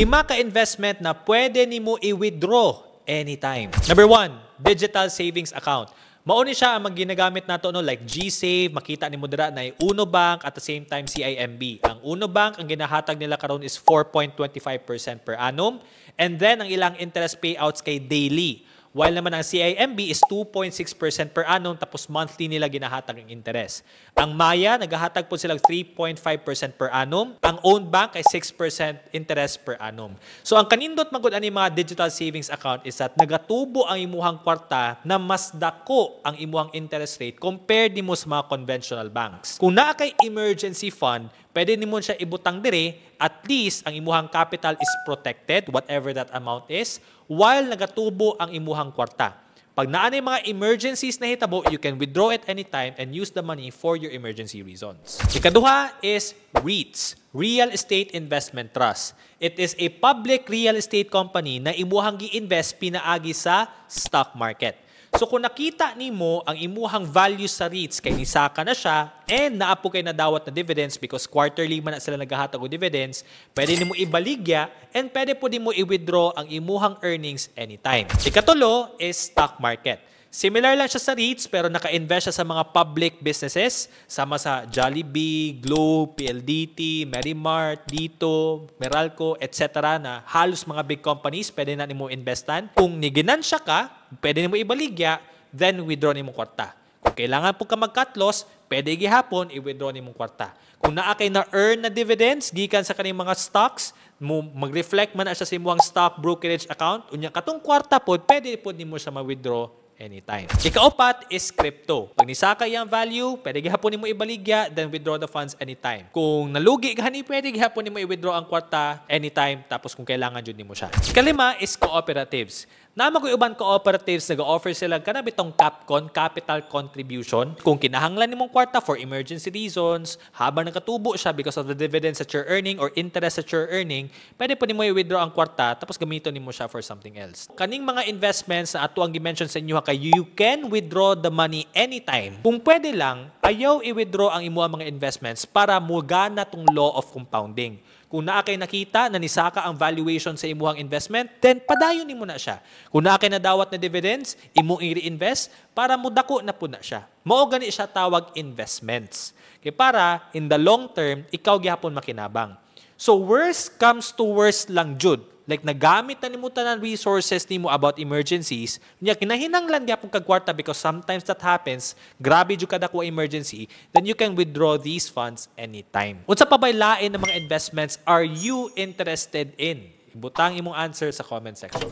Lima ka investment na pwede ni mo i-withdraw anytime. Number one, digital savings account. Mauni siya ang ginagamit nato no like GSave, makita ni Mudra na yung Uno Bank at the same time CIMB. Ang Uno Bank ang ginahatag nila karon is 4.25% per annum and then ang ilang interest payouts kay daily While naman ang CIMB is 2.6% per annum tapos monthly nila ginahatag ang interes. Ang Maya, naghahatag po sila 3.5% per annum. Ang Own Bank ay 6% interest per annum. So ang kanindot magod ani mga digital savings account is that nagatubo ang imuhang kwarta na mas dako ang imuhang interest rate compared di mo sa mga conventional banks. Kung naa kay emergency fund, pwede nimo siya ibutang dire, at least ang imuhang capital is protected, whatever that amount is, while nagatubo ang imuhang kwarta. Pag naa mga emergencies na hitabo, you can withdraw at any time and use the money for your emergency reasons. Ikaduha is REITs, Real Estate Investment Trust. It is a public real estate company na imuhang gi-invest pinaagi sa stock market. So kung nakita nimo ang imuhang value sa REITs kay nisaka na siya and naapo kay na dawat na dividends because quarterly man na sila naghahatag og dividends, pwede nimo ibaligya and pwede po nimo i-withdraw ang imuhang earnings anytime. Ikatulo is stock market. Similar lang siya sa REITs pero naka-invest siya sa mga public businesses sama sa Jollibee, Globe, PLDT, Merimart, Dito, Meralco, etc. na halos mga big companies pwede na nimo investan. Kung niginansya ka, pwede mo ibaligya, then withdraw mong kwarta. Kung kailangan po ka mag-cut loss, pwede gihapon i-withdraw mong kwarta. Kung naa kay na earn na dividends gikan sa kaning mga stocks, mag-reflect man na sa simuang stock brokerage account, unya katong kwarta pod, pwede pod nimo siya ma-withdraw anytime. Ikaapat is crypto. Pag nisaka ang value, pwede gihapon mo ibaligya, then withdraw the funds anytime. Kung nalugi ka ni pwede gihapon mo i-withdraw ang kwarta anytime, tapos kung kailangan jud nimo siya. Ikalima is cooperatives. Nama ko ibang cooperatives nag-offer sila kana bitong Capcon capital contribution kung kinahanglan nimong kwarta for emergency reasons habang nakatubo siya because of the dividends that you're earning or interest that you're earning pwede pa nimo i-withdraw ang kwarta tapos gamiton nimo siya for something else. Kaning mga investments na ato ang gi-mention sa inyo Okay, you can withdraw the money anytime. Kung pwede lang, ayaw i-withdraw ang imo mga investments para mugana tong law of compounding. Kung naa kay nakita na nisaka ang valuation sa imuhang investment, then padayon nimo na siya. Kung naa kay nadawat na dividends, imo i-reinvest para mudako na po na siya. Mao gani siya tawag investments. Kay para in the long term ikaw gihapon makinabang. So worst comes to worst lang jud Like nagamit na nimo tanan resources nimo about emergencies, nya kinahinanglan gyapon kag kwarta because sometimes that happens, grabe jud kada ko emergency, then you can withdraw these funds anytime. Unsa pa bay lain ng mga investments are you interested in? Ibutang imong answer sa comment section.